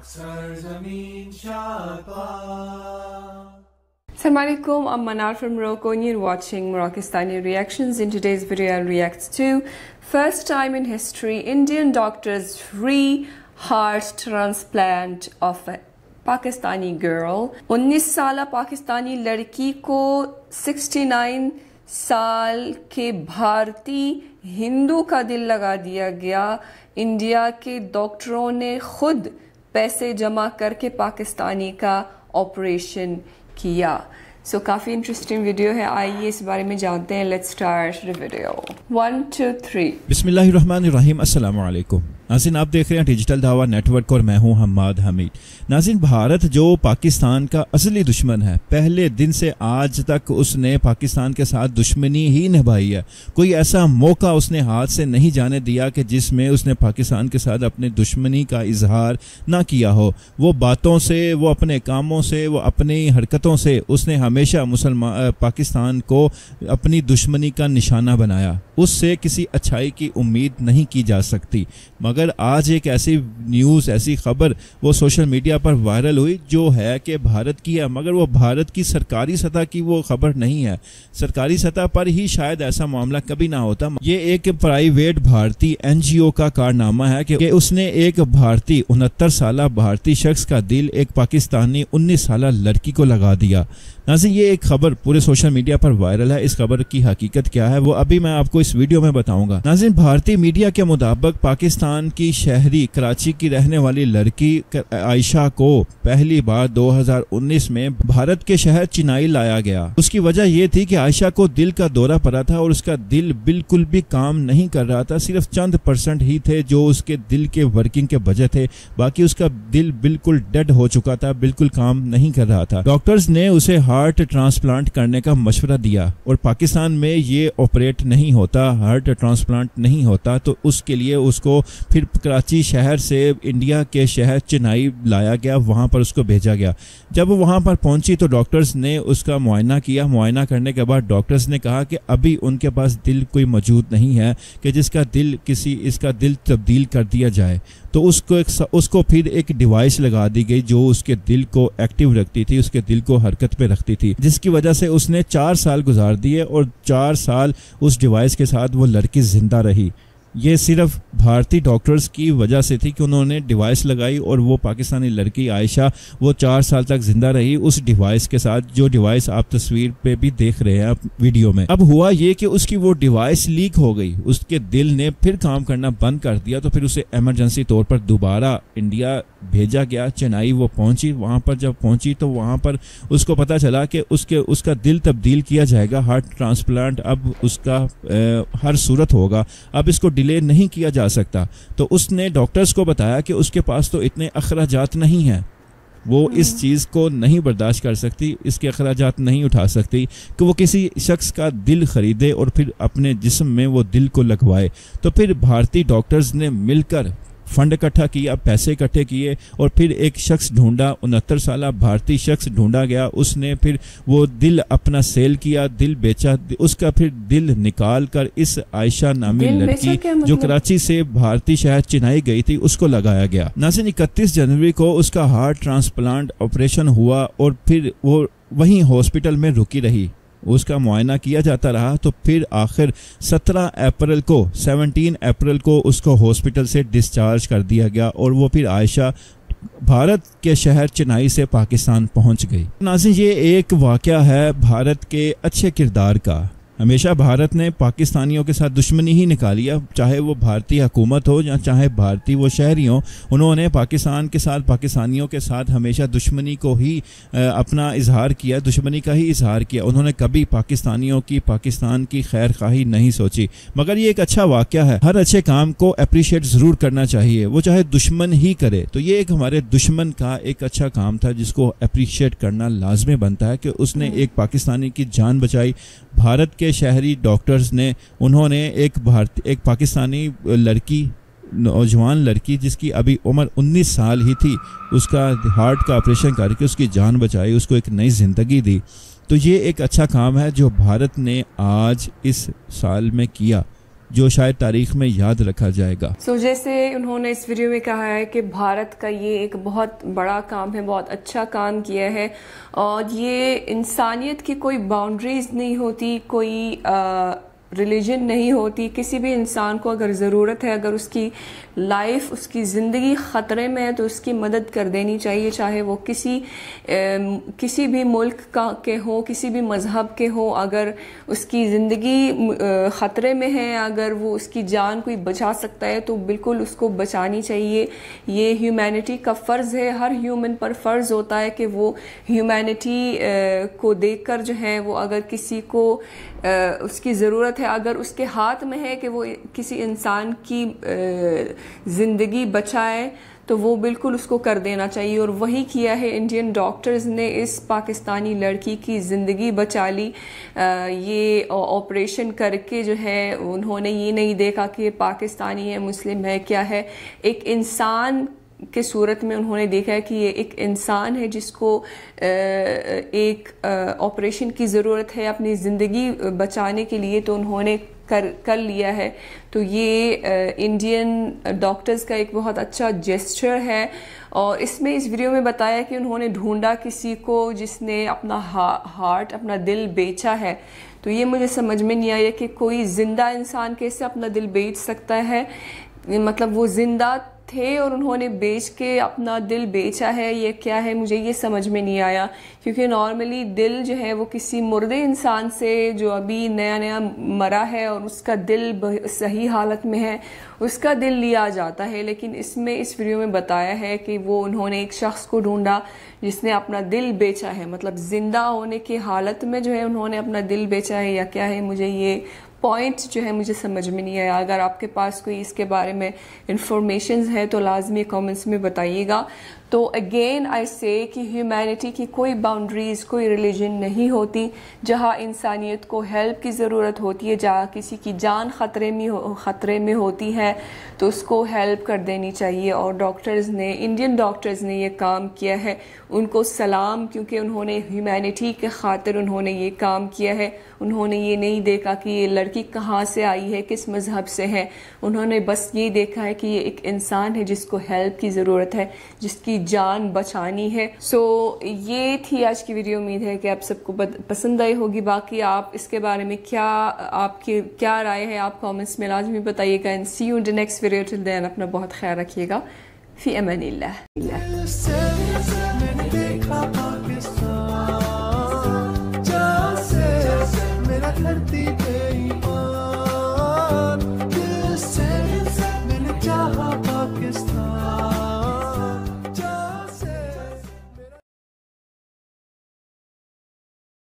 Assalamualaikum, I'm Manar from Morocco and you're watching Moroccan Reactions. In today's video, I'll react to first time in history, Indian doctors free heart transplant of a Pakistani girl. 19 साल Pakistani ladki ko 69 saal ke भारतीय Hindu ka dil laga diya gaya. India ke डॉक्टरों ne khud पैसे जमा करके पाकिस्तानी का operation किया so so, काफ़ी interesting video है आइए इस बारे में जानते हैं let's start the video one two three बिस्मिल्लाहिर्रहमानिर्रहीम अस्सलाम वालेकुम नाजिन आप देख रहे हैं डिजिटल धावा नेटवर्क और मैं हूं हमाद हमीद नाजिन भारत जो पाकिस्तान का असली दुश्मन है पहले दिन से आज तक उसने पाकिस्तान के साथ दुश्मनी ही निभाई है कोई ऐसा मौका उसने हाथ से नहीं जाने दिया कि जिसमें उसने पाकिस्तान के साथ अपने दुश्मनी का इजहार ना किया हो वो बातों से वो अपने कामों से वो अपनी हरकतों से उसने हमेशा मुसलमान पाकिस्तान को अपनी दुश्मनी का निशाना बनाया उससे किसी अच्छाई की उम्मीद नहीं की जा सकती मगर आज एक ऐसी न्यूज़ ऐसी खबर वो सोशल मीडिया पर वायरल हुई जो है कि भारत की है मगर वो भारत की सरकारी सतह की वो खबर नहीं है सरकारी सतह पर ही शायद ऐसा मामला कभी ना होता ये एक प्राइवेट भारतीय एनजीओ का कारनामा है कि उसने एक भारतीय उनहत्तर साल भारतीय शख्स का दिल एक पाकिस्तानी उन्नीस साल लड़की को लगा दिया नाजिन ये एक खबर पूरे सोशल मीडिया पर वायरल है इस खबर की हकीकत क्या है वो अभी मैं आपको इस वीडियो में बताऊंगा नाजिन भारतीय मीडिया के मुताबिक पाकिस्तान पाकिस्तान की शहरी कराची की रहने वाली लड़की आयशा को पहली बार 2019 में भारत के शहर चिनाई लाया गया उसकी वजह यह थी कि आयशा को दिल का दौरा पड़ा था और उसका दिल बिल्कुल भी काम नहीं कर रहा था सिर्फ चंद परसेंट ही थे जो उसके दिल के वर्किंग के वजह थे बाकी उसका दिल बिल्कुल डेड हो चुका था बिल्कुल काम नहीं कर रहा था डॉक्टर्स ने उसे हार्ट ट्रांसप्लांट करने का मशवरा दिया और पाकिस्तान में ये ऑपरेट नहीं होता हार्ट ट्रांसप्लांट नहीं होता तो उसके लिए उसको फिर कराची शहर से इंडिया के शहर चेन्नई लाया गया वहाँ पर उसको भेजा गया जब वो वहाँ पर पहुँची तो डॉक्टर्स ने उसका मुआयना किया मुआयना करने के बाद डॉक्टर्स ने कहा कि अभी उनके पास दिल कोई मौजूद नहीं है कि जिसका दिल किसी इसका दिल तब्दील कर दिया जाए तो उसको एक उसको फिर एक डिवाइस लगा दी गई जो उसके दिल को एक्टिव रखती थी उसके दिल को हरकत पे रखती थी जिसकी वजह से उसने चार साल गुजार दिए और चार साल उस डिवाइस के साथ वो लड़की ज़िंदा रही ये सिर्फ भारतीय डॉक्टर्स की वजह से थी कि उन्होंने डिवाइस लगाई और वो पाकिस्तानी लड़की आयशा वो चार साल तक ज़िंदा रही उस डिवाइस के साथ जो डिवाइस आप तस्वीर पे भी देख रहे हैं आप वीडियो में अब हुआ ये कि उसकी वो डिवाइस लीक हो गई उसके दिल ने फिर काम करना बंद कर दिया तो फिर उसे एमरजेंसी तौर पर दोबारा इंडिया भेजा गया चेन्नई वो पहुंची वहां पर जब पहुंची तो वहां पर उसको पता चला कि उसके उसका दिल तब्दील किया जाएगा हार्ट ट्रांसप्लांट अब उसका ए, हर सूरत होगा अब इसको डिले नहीं किया जा सकता तो उसने डॉक्टर्स को बताया कि उसके पास तो इतने अखराज नहीं हैं वो हम्म। इस चीज़ को नहीं बर्दाश्त कर सकती इसके अखराज नहीं उठा सकती कि वो किसी शख्स का दिल ख़रीदे और फिर अपने जिसम में वो दिल को लगवाए तो फिर भारतीय डॉक्टर्स ने मिलकर फंड इकट्ठा किया पैसे इकट्ठे किए और फिर एक शख्स ढूंढा उनहत्तर साल भारतीय शख्स ढूंढा गया उसने फिर वो दिल अपना सेल किया दिल बेचा उसका फिर दिल निकाल कर इस आयशा नामी लड़की जो मतलब? कराची से भारतीय शहर चिनाई गई थी उसको लगाया गया नाजिन इकतीस जनवरी को उसका हार्ट ट्रांसप्लांट ऑपरेशन हुआ और फिर वो वहीं हॉस्पिटल में रुकी रही उसका मुआयना किया जाता रहा तो फिर आखिर 17 अप्रैल को 17 अप्रैल को उसको हॉस्पिटल से डिस्चार्ज कर दिया गया और वो फिर आयशा भारत के शहर चेन्नई से पाकिस्तान पहुंच गई नाजिन ये एक वाक़ है भारत के अच्छे किरदार का हमेशा भारत ने पाकिस्तानियों के साथ दुश्मनी ही निकाली है चाहे वो भारतीय हुकूमत हो या चाहे भारतीय वो शहरी हों उन्होंने पाकिस्तान के साथ पाकिस्तानियों के साथ हमेशा दुश्मनी को ही अपना इजहार किया दुश्मनी का ही इजहार किया उन्होंने कभी पाकिस्तानियों की पाकिस्तान की खैर खाही नहीं सोची मगर ये एक अच्छा वाक्य है हर अच्छे काम को अप्रिशिएट ज़रूर करना चाहिए वो चाहे दुश्मन ही करे तो ये एक हमारे दुश्मन का एक अच्छा काम था जिसको अप्रिशिएट करना लाजमी बनता है कि उसने एक पाकिस्तानी की जान बचाई भारत के के शहरी डॉक्टर्स ने उन्होंने एक भारतीय एक पाकिस्तानी लड़की नौजवान लड़की जिसकी अभी उम्र 19 साल ही थी उसका हार्ट का ऑपरेशन करके उसकी जान बचाई उसको एक नई ज़िंदगी दी तो ये एक अच्छा काम है जो भारत ने आज इस साल में किया जो शायद तारीख में याद रखा जाएगा सो so, जैसे उन्होंने इस वीडियो में कहा है कि भारत का ये एक बहुत बड़ा काम है बहुत अच्छा काम किया है और ये इंसानियत की कोई बाउंड्रीज नहीं होती कोई आ, रिलीजन नहीं होती किसी भी इंसान को अगर ज़रूरत है अगर उसकी लाइफ उसकी ज़िंदगी ख़तरे में है तो उसकी मदद कर देनी चाहिए चाहे वो किसी ए, किसी भी मुल्क का के हो किसी भी मज़हब के हो अगर उसकी ज़िंदगी ख़तरे में है अगर वो उसकी जान कोई बचा सकता है तो बिल्कुल उसको बचानी चाहिए ये ह्यूमैनिटी का फ़र्ज़ है हर ह्यूमन पर फ़र्ज़ होता है कि वो ह्यूमैनिटी को देखकर जो है वो अगर किसी को उसकी ज़रूरत है अगर उसके हाथ में है कि वो किसी इंसान की ज़िंदगी बचाए तो वो बिल्कुल उसको कर देना चाहिए और वही किया है इंडियन डॉक्टर्स ने इस पाकिस्तानी लड़की की ज़िंदगी बचा ली ये ऑपरेशन करके जो है उन्होंने ये नहीं देखा कि पाकिस्तानी है मुस्लिम है क्या है एक इंसान के सूरत में उन्होंने देखा है कि ये एक इंसान है जिसको एक ऑपरेशन की ज़रूरत है अपनी ज़िंदगी बचाने के लिए तो उन्होंने कर कर लिया है तो ये इंडियन डॉक्टर्स का एक बहुत अच्छा जेस्चर है और इसमें इस वीडियो में बताया कि उन्होंने ढूंढा किसी को जिसने अपना हा, हार्ट अपना दिल बेचा है तो ये मुझे समझ में नहीं आया कि कोई ज़िंदा इंसान कैसे अपना दिल बेच सकता है मतलब वो ज़िंदा थे और उन्होंने बेच के अपना दिल बेचा है ये क्या है मुझे ये समझ में नहीं आया क्योंकि नॉर्मली दिल जो है वो किसी मुर्दे इंसान से जो अभी नया नया मरा है और उसका दिल सही हालत में है उसका दिल लिया जाता है लेकिन इसमें इस वीडियो में बताया है कि वो उन्होंने एक शख्स को ढूंढा जिसने अपना दिल बेचा है मतलब ज़िंदा होने की हालत में जो है उन्होंने अपना दिल बेचा है या क्या है मुझे ये पॉइंट जो है मुझे समझ में नहीं आया अगर आपके पास कोई इसके बारे में इंफॉर्मेशन है तो लाजमी कमेंट्स में बताइएगा तो अगेन आई से कि ह्यूमैनिटी की कोई बाउंड्रीज़ कोई रिलीजन नहीं होती जहाँ इंसानियत को हेल्प की ज़रूरत होती है जहाँ किसी की जान ख़तरे में ख़तरे में होती है तो उसको हेल्प कर देनी चाहिए और डॉक्टर्स ने इंडियन डॉक्टर्स ने ये काम किया है उनको सलाम क्योंकि उन्होंने ह्यूमैनिटी के खातिर उन्होंने ये काम किया है उन्होंने ये नहीं देखा कि ये लड़की कहाँ से आई है किस मज़हब से है उन्होंने बस ये देखा है कि ये एक इंसान है जिसको हेल्प की ज़रूरत है जिसकी की जान बचानी है सो so, ये थी आज की वीडियो उम्मीद है कि आप सबको पसंद आई होगी बाकी आप इसके बारे में क्या आपकी क्या राय है आप कॉमेंट्स में लाजमी बताइएगा and see you in the next video till then अपना बहुत ख्याल रखिएगा फी अमन